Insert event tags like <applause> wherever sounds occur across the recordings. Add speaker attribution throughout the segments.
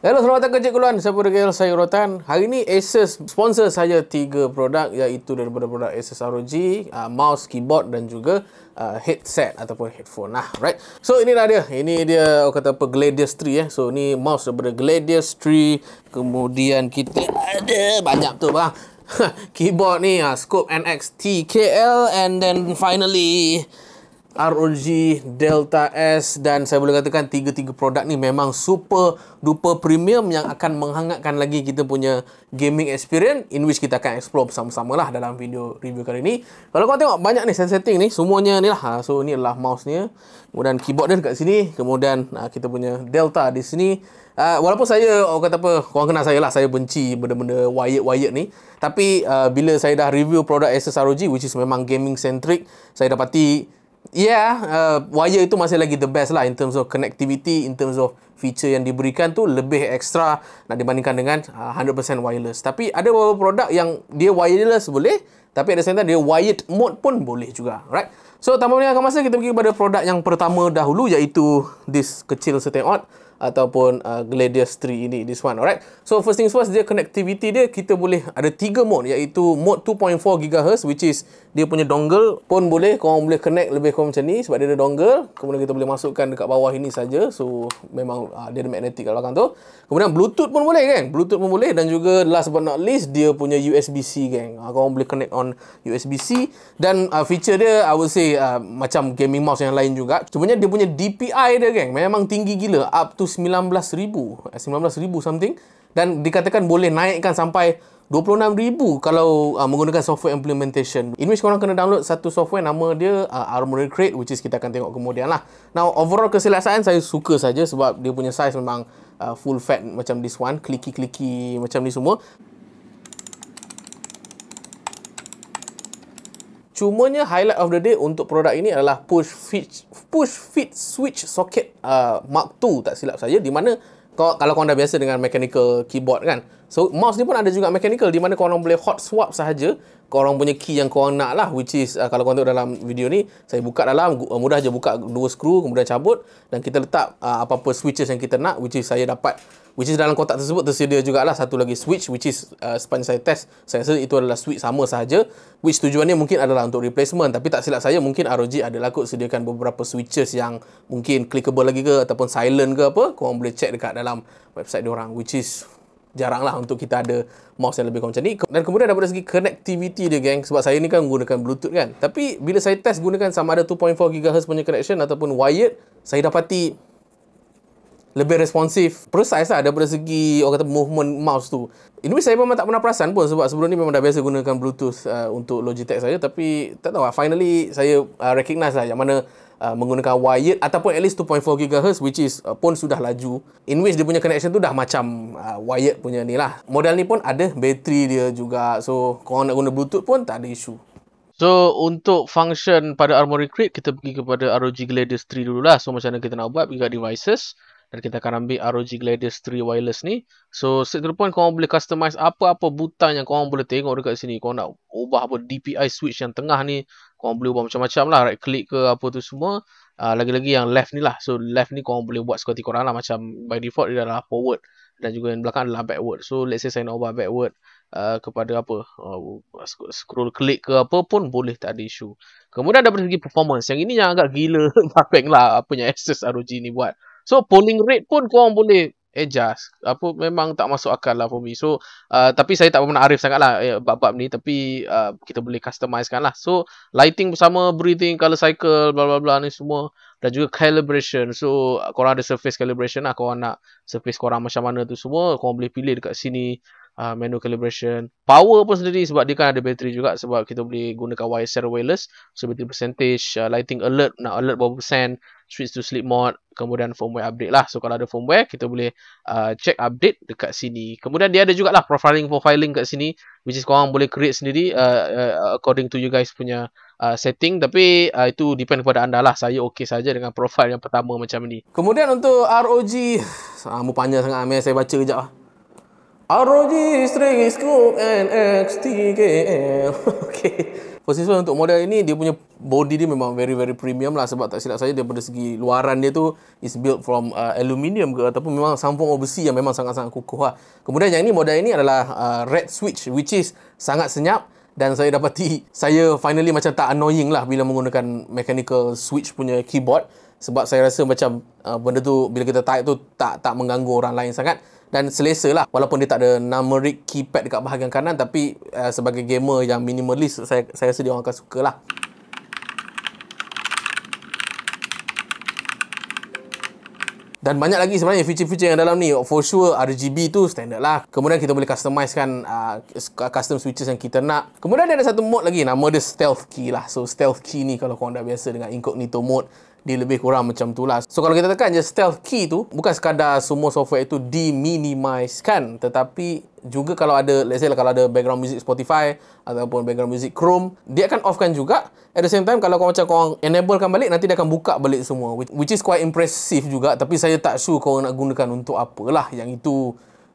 Speaker 1: Hello, selamat datang ke Cik Kuluan. Saya Purgel, saya Rotan. Hari ini Asus sponsor saya tiga produk iaitu daripada produk Asus ROG, uh, mouse, keyboard dan juga uh, headset ataupun headphone. Nah, right. So, inilah dia. Ini dia, orang kata apa, Gladius 3. Eh. So, ini mouse daripada Gladius 3. Kemudian kita ada banyak tu, bang. <laughs> keyboard ni, uh, Scope NX TKL and then finally... ROG, Delta S dan saya boleh katakan tiga-tiga produk ni memang super duper premium yang akan menghangatkan lagi kita punya gaming experience in which kita akan explore bersama-sama lah dalam video review kali ni. Kalau kau tengok banyak ni setting ni, semuanya ni lah. So ni adalah mouse ni. Kemudian keyboard dia dekat sini. Kemudian ah, kita punya Delta di sini. Uh, walaupun saya, orang kata apa, kau kenal saya lah, saya benci benda-benda wired-wired ni. Tapi uh, bila saya dah review produk Asus ROG, which is memang gaming centric, saya dapati yeah, uh, wire itu masih lagi the best lah in terms of connectivity, in terms of feature yang diberikan tu lebih extra nak dibandingkan dengan uh, 100% wireless. Tapi ada beberapa produk yang dia wireless boleh, tapi ada sementara dia wired mode pun boleh juga, right? So, tanpa meninggalkan masa, kita pergi kepada produk yang pertama dahulu iaitu this kecil setting out ataupun uh, Gladius 3 ini, this one, alright? So, first things first, dia connectivity dia, kita boleh ada tiga mode iaitu mode 2.4 GHz which is dia punya dongle pun boleh korang boleh connect lebih kurang macam ni sebab dia ada dongle kemudian kita boleh masukkan dekat bawah ini saja so memang uh, dia ada magnetik kat belakang tu kemudian bluetooth pun boleh kan bluetooth pun boleh dan juga last but not least dia punya USB-C geng uh, korang boleh connect on USB-C dan uh, feature dia I would say uh, macam gaming mouse yang lain juga cumanya dia punya DPI dia geng memang tinggi gila up to 19,000 19,000 eh, something dan dikatakan boleh naikkan sampai RM26,000 kalau uh, menggunakan software implementation. In which korang kena download satu software nama dia uh, Armory Crate which is kita akan tengok kemudian lah. Now overall keselesaan saya suka saja sebab dia punya size memang uh, full fat macam this one. Clicky-clicky macam ni semua. Cumanya highlight of the day untuk produk ini adalah push fit push fit switch socket uh, Mark 2 tak silap saya di mana kalau kau dah biasa dengan mechanical keyboard kan So mouse ni pun ada juga mechanical di mana korang boleh hot swap sahaja korang punya key yang korang nak lah which is uh, kalau korang tengok dalam video ni saya buka dalam uh, mudah je buka dua skru kemudian cabut dan kita letak uh, apa-apa switches yang kita nak which is saya dapat which is dalam kotak tersebut tersedia jugalah satu lagi switch which is uh, sepanjang saya test saya rasa itu adalah switch sama sahaja which tujuannya mungkin adalah untuk replacement tapi tak silap saya mungkin ROG adalah kot sediakan beberapa switches yang mungkin clickable lagi ke ataupun silent ke apa korang boleh check dekat dalam website diorang which is jaranglah untuk kita ada mouse yang lebih kurang macam ni dan kemudian daripada segi connectivity dia geng sebab saya ni kan gunakan bluetooth kan tapi bila saya test gunakan sama ada 2.4 GHz punya connection ataupun wired saya dapati lebih responsif precise lah daripada segi orang kata movement mouse tu ini saya memang tak pernah perasan pun sebab sebelum ni memang dah biasa gunakan bluetooth uh, untuk Logitech saya tapi tak tahu lah finally saya uh, recognize lah yang mana Uh, menggunakan wired ataupun at least 2.4 GHz which is uh, pun sudah laju in which dia punya connection tu dah macam uh, wired punya ni lah model ni pun ada bateri dia juga so korang nak guna bluetooth pun tak ada isu So untuk function pada Armory Crate kita pergi kepada ROG Gladius 3 dululah. So macam mana kita nak buat pergi kat devices dan kita akan ambil ROG Gladius 3 wireless ni. So, set to point, korang boleh customize apa-apa butang yang korang boleh tengok dekat sini. Korang nak ubah apa DPI switch yang tengah ni, korang boleh ubah macam-macam lah. Right click ke apa tu semua. Ah, lagi-lagi uh, yang left ni lah. So, left ni korang boleh buat seperti korang lah. Macam by default dia adalah forward. Dan juga yang belakang adalah backward. So, let's say saya nak ubah backward. Uh, kepada apa uh, scroll klik ke apa pun boleh tak ada isu kemudian ada segi performance yang ini yang agak gila bapeng <laughs> lah apa yang Asus ROG ni buat So polling rate pun korang boleh adjust. Apa memang tak masuk akal lah for me. So uh, tapi saya tak pernah arif sangatlah eh, bab-bab ni tapi uh, kita boleh customizekan lah. So lighting bersama breathing color cycle bla bla bla ni semua dan juga calibration. So korang ada surface calibration lah korang nak surface orang macam mana tu semua kau boleh pilih dekat sini uh, manual calibration power pun sendiri sebab dia kan ada bateri juga sebab kita boleh gunakan wireless wireless so bateri percentage uh, lighting alert nak alert berapa persen switch to sleep mode kemudian firmware update lah so kalau ada firmware kita boleh uh, check update dekat sini kemudian dia ada juga lah profiling profiling kat sini which is korang boleh create sendiri uh, uh, according to you guys punya uh, setting tapi uh, itu depend kepada anda lah saya okey saja dengan profile yang pertama macam ni kemudian untuk ROG <sighs> ah, mupanya sangat amir saya baca kejap lah ROG string is scope and okay. First of untuk model ini, dia punya body dia memang very very premium lah. Sebab tak silap saya, daripada segi luaran dia tu, is built from uh, aluminium ke ataupun memang sampung overseas yang memang sangat-sangat kukuh lah. Kemudian yang ini, model ini adalah uh, red switch which is sangat senyap dan saya dapati saya finally macam tak annoying lah bila menggunakan mechanical switch punya keyboard sebab saya rasa macam uh, benda tu bila kita type tu tak tak mengganggu orang lain sangat dan selesa lah walaupun dia tak ada numeric keypad dekat bahagian kanan tapi uh, sebagai gamer yang minimalist saya, saya rasa dia orang akan suka lah Dan banyak lagi sebenarnya feature-feature yang dalam ni For sure RGB tu standard lah Kemudian kita boleh customise kan uh, Custom switches yang kita nak Kemudian ada satu mode lagi Nama dia Stealth Key lah So Stealth Key ni kalau korang dah biasa dengan incognito mode di lebih kurang macam tu lah. So kalau kita tekan je stealth key tu, bukan sekadar semua software itu diminimiskan, tetapi juga kalau ada, let's say lah, kalau ada background music Spotify ataupun background music Chrome, dia akan offkan juga. At the same time, kalau kau macam kau enablekan balik, nanti dia akan buka balik semua. Which, which is quite impressive juga, tapi saya tak sure kau nak gunakan untuk apa lah. Yang itu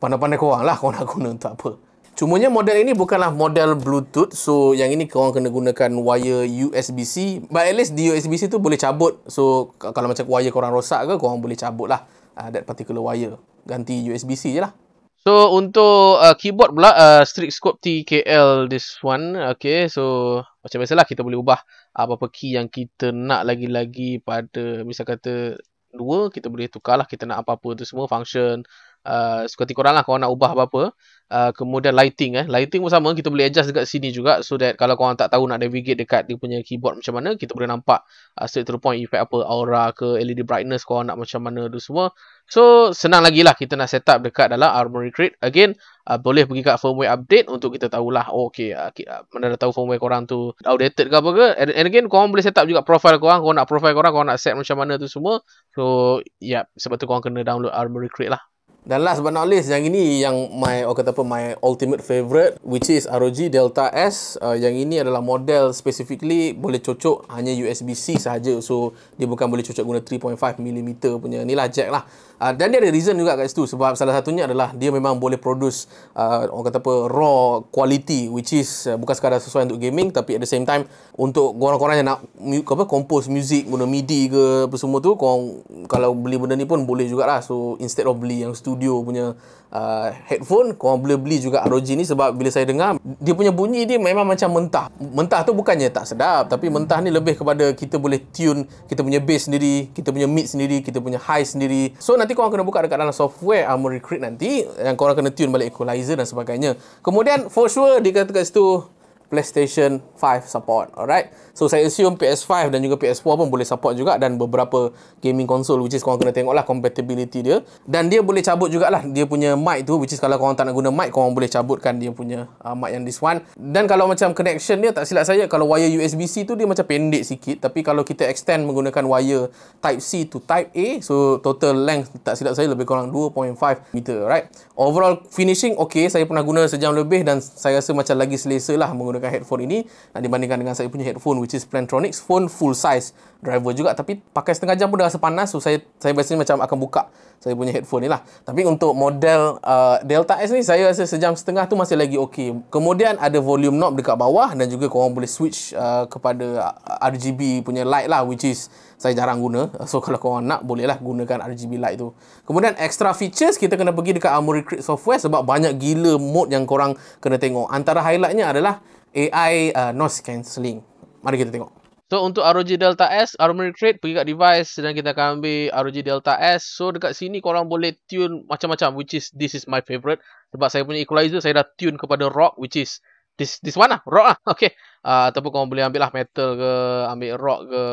Speaker 1: pandai-pandai kau lah kau nak guna untuk apa. Cumanya model ini bukanlah model Bluetooth. So, yang ini korang kena gunakan wire USB-C. But at least di USB-C tu boleh cabut. So, kalau macam wire korang rosak ke, korang boleh cabut lah uh, that particular wire. Ganti USB-C je lah. So, untuk uh, keyboard pula, uh, Strix Scope TKL this one. Okay, so macam lah kita boleh ubah apa-apa key yang kita nak lagi-lagi pada misal kata dua kita boleh tukar lah kita nak apa-apa tu semua function uh, sekurang kurang lah kalau nak ubah apa-apa uh, kemudian lighting eh lighting pun sama kita boleh adjust dekat sini juga so that kalau korang tak tahu nak navigate dekat dia punya keyboard macam mana kita boleh nampak uh, straight to point effect apa aura ke LED brightness korang nak macam mana tu semua so senang lagi lah kita nak set up dekat dalam Armory Crate again uh, boleh pergi kat firmware update untuk kita tahulah oh, Okay, uh, kita, uh, mana dah tahu firmware korang tu outdated ke apa ke and, and again korang boleh set up juga profile korang korang nak profile korang korang nak set macam mana tu semua so yeah sebab tu korang kena download Armory Crate lah dan last but not least, yang ini yang my orang kata apa, my ultimate favourite which is ROG Delta S. Uh, yang ini adalah model specifically boleh cocok hanya USB-C sahaja. So, dia bukan boleh cocok guna 3.5mm punya. Inilah jack lah. Ah, dan dia ada reason juga kat situ sebab salah satunya adalah dia memang boleh produce uh, orang kata apa raw quality which is uh, bukan sekadar sesuai untuk gaming tapi at the same time untuk orang-orang yang nak apa compose music guna MIDI ke apa semua tu korang kalau beli benda ni pun boleh jugalah so instead of beli yang studio punya uh, headphone korang boleh beli juga ROG ni sebab bila saya dengar dia punya bunyi dia memang macam mentah mentah tu bukannya tak sedap tapi mentah ni lebih kepada kita boleh tune kita punya bass sendiri kita punya mid sendiri kita punya high sendiri so nanti korang kena buka dekat dalam software Armory ah, Crate nanti yang korang kena tune balik equalizer dan sebagainya. Kemudian for sure dia kata kat situ PlayStation 5 support. Alright. So saya assume PS5 dan juga PS4 pun boleh support juga dan beberapa gaming console which is korang kena lah compatibility dia. Dan dia boleh cabut jugalah dia punya mic tu which is kalau korang tak nak guna mic korang boleh cabutkan dia punya uh, mic yang this one. Dan kalau macam connection dia tak silap saya kalau wire USB-C tu dia macam pendek sikit tapi kalau kita extend menggunakan wire type C to type A so total length tak silap saya lebih kurang 2.5 meter. Alright. Overall finishing okay saya pernah guna sejam lebih dan saya rasa macam lagi selesa lah menggunakan menggunakan headphone ini dibandingkan dengan saya punya headphone which is Plantronics phone full size driver juga tapi pakai setengah jam pun dah rasa panas so saya saya biasanya macam akan buka saya punya headphone ni lah tapi untuk model uh, Delta S ni saya rasa sejam setengah tu masih lagi ok kemudian ada volume knob dekat bawah dan juga korang boleh switch uh, kepada uh, RGB punya light lah which is saya jarang guna <laughs> so kalau korang nak bolehlah gunakan RGB light tu kemudian extra features kita kena pergi dekat Armoury Crate software sebab banyak gila mode yang korang kena tengok antara highlightnya adalah AI uh, noise cancelling mari kita tengok So untuk ROG Delta S, Armoury Crate pergi kat device dan kita akan ambil ROG Delta S. So dekat sini korang boleh tune macam-macam which is this is my favorite. Sebab saya punya equalizer saya dah tune kepada rock which is this this one lah, rock lah. <laughs> Okay. Uh, ataupun korang boleh ambil lah metal ke, ambil rock ke.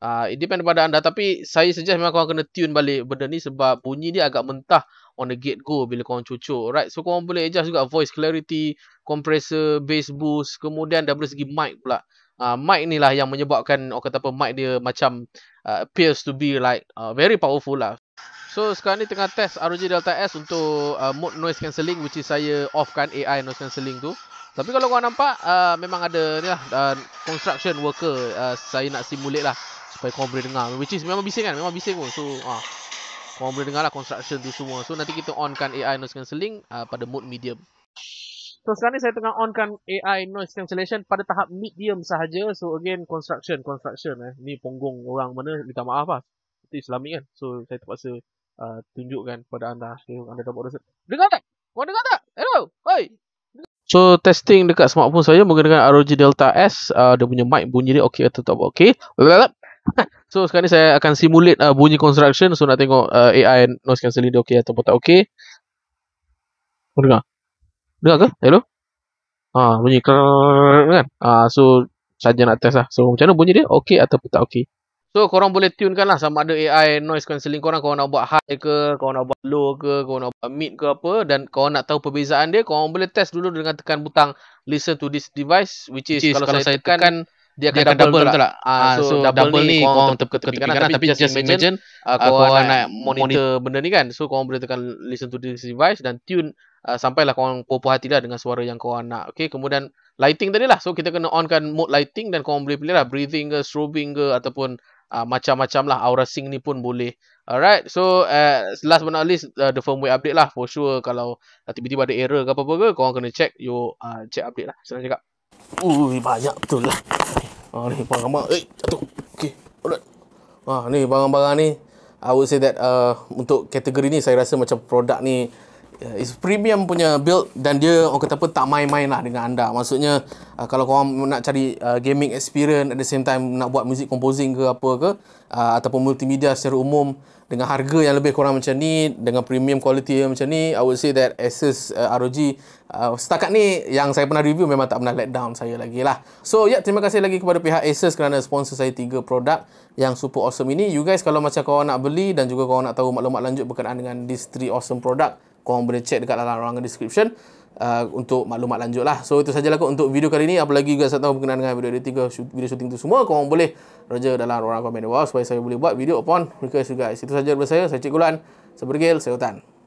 Speaker 1: Uh, it depend pada anda tapi saya suggest memang korang kena tune balik benda ni sebab bunyi dia agak mentah on the gate go bila korang cucuk. Right? So korang boleh adjust juga voice clarity, compressor, bass boost, kemudian dari segi mic pula. Uh, mic ni lah yang menyebabkan orang kata apa mic dia macam uh, appears to be like uh, very powerful lah. So sekarang ni tengah test ROG Delta S untuk uh, mode noise cancelling which is saya off kan AI noise cancelling tu. Tapi kalau korang nampak uh, memang ada ni lah uh, construction worker uh, saya nak simulate lah. Supaya korang boleh dengar Which is memang bising kan Memang bising pun So uh, Korang boleh dengar lah Construction tu semua So nanti kita onkan AI noise cancelling uh, Pada mode medium So sekarang ni saya tengah onkan AI noise cancellation Pada tahap medium sahaja So again construction Construction eh Ni punggung orang mana Minta maaf lah Itu islami kan So saya terpaksa uh, Tunjukkan pada anda So anda dapat rasa Dengar tak? Korang dengar tak? Hello? Oi? So testing dekat smartphone saya menggunakan ROG Delta S uh, Dia punya mic bunyi dia okey atau tak okey Lelap so sekarang ni saya akan simulate uh, bunyi construction so nak tengok uh, AI noise cancelling dia okey ataupun tak okey. Oh, dengar. Dengar ke? Hello. Ha ah, bunyi kan. Ah so saja nak test lah. So macam mana bunyi dia? Okey ataupun tak okey. So korang boleh tune kan lah sama ada AI noise cancelling korang korang nak buat high ke, korang nak buat low ke, korang nak buat mid ke apa dan korang nak tahu perbezaan dia korang boleh test dulu dengan tekan butang listen to this device which is, which is kalau, kalau saya, saya tekan, tekan dia akan, dia akan double, double betul tak? Ah, ah, so, so double, double ni kau orang tepi tepi kanan tapi just imagine, imagine uh, kau orang nak monitor, monitor benda ni kan. So kau orang boleh tekan listen to this device dan tune uh, sampailah kau orang puas hati lah dengan suara yang kau nak. Okey kemudian lighting tadi lah. So kita kena onkan mode lighting dan kau orang boleh pilih lah breathing ke strobing ke ataupun uh, macam-macam lah aura sync ni pun boleh. Alright, so uh, last but not least uh, the firmware update lah. For sure kalau tiba-tiba ada error ke apa-apa ke kau orang kena check your uh, check update lah. Senang cakap. Ui, banyak betul lah. Ha ni barang lama. Eh, jatuh. Okey. Alright. Ha ni barang-barang ni I would say that uh, untuk kategori ni saya rasa macam produk ni is premium punya build dan dia orang kata apa tak main-main lah dengan anda maksudnya uh, kalau korang nak cari uh, gaming experience at the same time nak buat music composing ke apa ke uh, ataupun multimedia secara umum dengan harga yang lebih kurang macam ni dengan premium quality yang macam ni I would say that Asus uh, ROG uh, setakat ni yang saya pernah review memang tak pernah let down saya lagi lah so ya yeah, terima kasih lagi kepada pihak Asus kerana sponsor saya tiga produk yang super awesome ini you guys kalau macam korang nak beli dan juga korang nak tahu maklumat lanjut berkenaan dengan these three awesome product korang boleh cek dekat dalam ruangan description uh, untuk maklumat lanjut lah. So itu sajalah kot untuk video kali ini. Apalagi lagi juga saya tahu berkenaan dengan video editing tiga video shooting itu semua. Korang boleh roger dalam ruangan komen di bawah supaya saya boleh buat video upon request juga. Itu saja daripada saya. Saya Cik Gulan. Saya Bergil. Saya Utan.